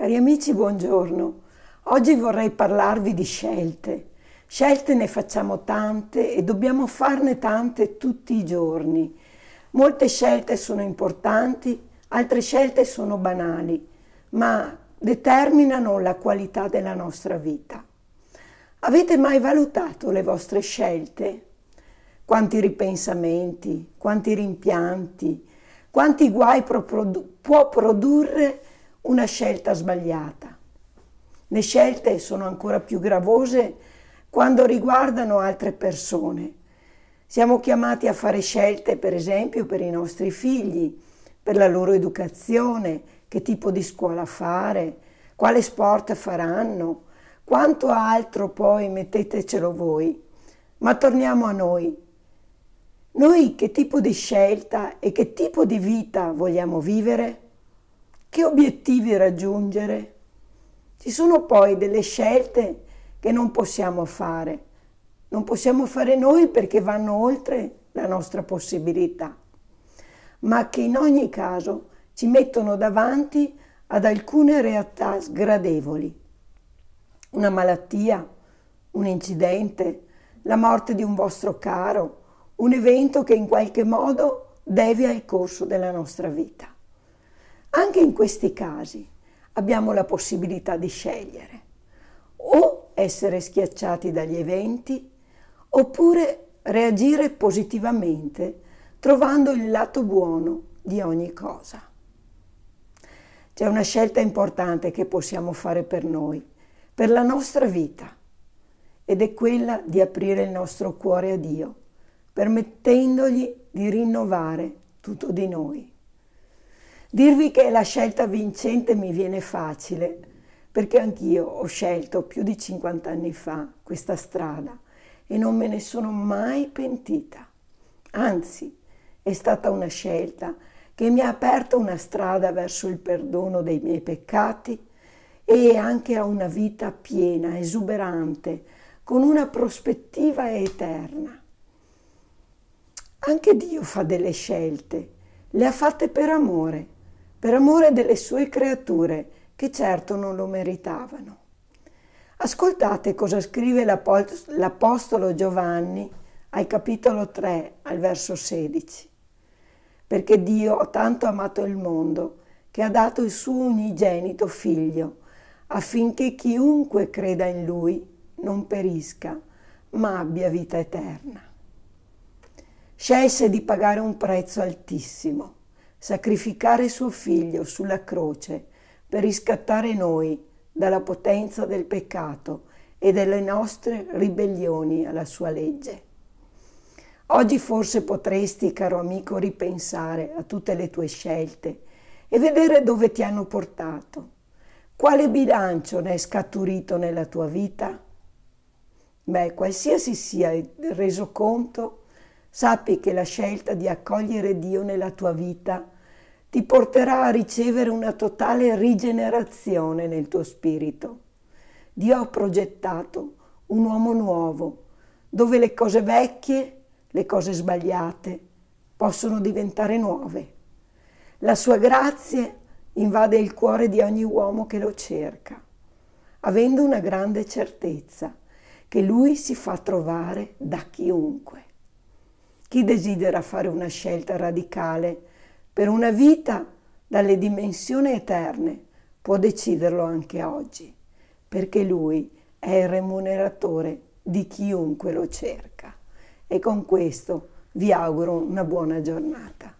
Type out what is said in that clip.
Cari amici, buongiorno. Oggi vorrei parlarvi di scelte. Scelte ne facciamo tante e dobbiamo farne tante tutti i giorni. Molte scelte sono importanti, altre scelte sono banali, ma determinano la qualità della nostra vita. Avete mai valutato le vostre scelte? Quanti ripensamenti, quanti rimpianti, quanti guai può produrre una scelta sbagliata. Le scelte sono ancora più gravose quando riguardano altre persone. Siamo chiamati a fare scelte, per esempio, per i nostri figli, per la loro educazione, che tipo di scuola fare, quale sport faranno, quanto altro poi mettetecelo voi. Ma torniamo a noi. Noi che tipo di scelta e che tipo di vita vogliamo vivere? che obiettivi raggiungere. Ci sono poi delle scelte che non possiamo fare, non possiamo fare noi perché vanno oltre la nostra possibilità, ma che in ogni caso ci mettono davanti ad alcune realtà sgradevoli. Una malattia, un incidente, la morte di un vostro caro, un evento che in qualche modo devia il corso della nostra vita. Anche in questi casi abbiamo la possibilità di scegliere o essere schiacciati dagli eventi oppure reagire positivamente trovando il lato buono di ogni cosa. C'è una scelta importante che possiamo fare per noi, per la nostra vita, ed è quella di aprire il nostro cuore a Dio, permettendogli di rinnovare tutto di noi. Dirvi che la scelta vincente mi viene facile, perché anch'io ho scelto più di 50 anni fa questa strada e non me ne sono mai pentita. Anzi, è stata una scelta che mi ha aperto una strada verso il perdono dei miei peccati e anche a una vita piena, esuberante, con una prospettiva eterna. Anche Dio fa delle scelte, le ha fatte per amore per amore delle sue creature, che certo non lo meritavano. Ascoltate cosa scrive l'Apostolo Giovanni al capitolo 3, al verso 16. Perché Dio ha tanto amato il mondo che ha dato il suo unigenito figlio, affinché chiunque creda in lui non perisca, ma abbia vita eterna. Scelse di pagare un prezzo altissimo sacrificare suo figlio sulla croce per riscattare noi dalla potenza del peccato e delle nostre ribellioni alla sua legge. Oggi forse potresti, caro amico, ripensare a tutte le tue scelte e vedere dove ti hanno portato. Quale bilancio ne è scaturito nella tua vita? Beh, qualsiasi sia il resoconto, Sappi che la scelta di accogliere Dio nella tua vita ti porterà a ricevere una totale rigenerazione nel tuo spirito. Dio ha progettato un uomo nuovo, dove le cose vecchie, le cose sbagliate, possono diventare nuove. La sua grazia invade il cuore di ogni uomo che lo cerca, avendo una grande certezza che lui si fa trovare da chiunque. Chi desidera fare una scelta radicale per una vita dalle dimensioni eterne può deciderlo anche oggi, perché Lui è il remuneratore di chiunque lo cerca. E con questo vi auguro una buona giornata.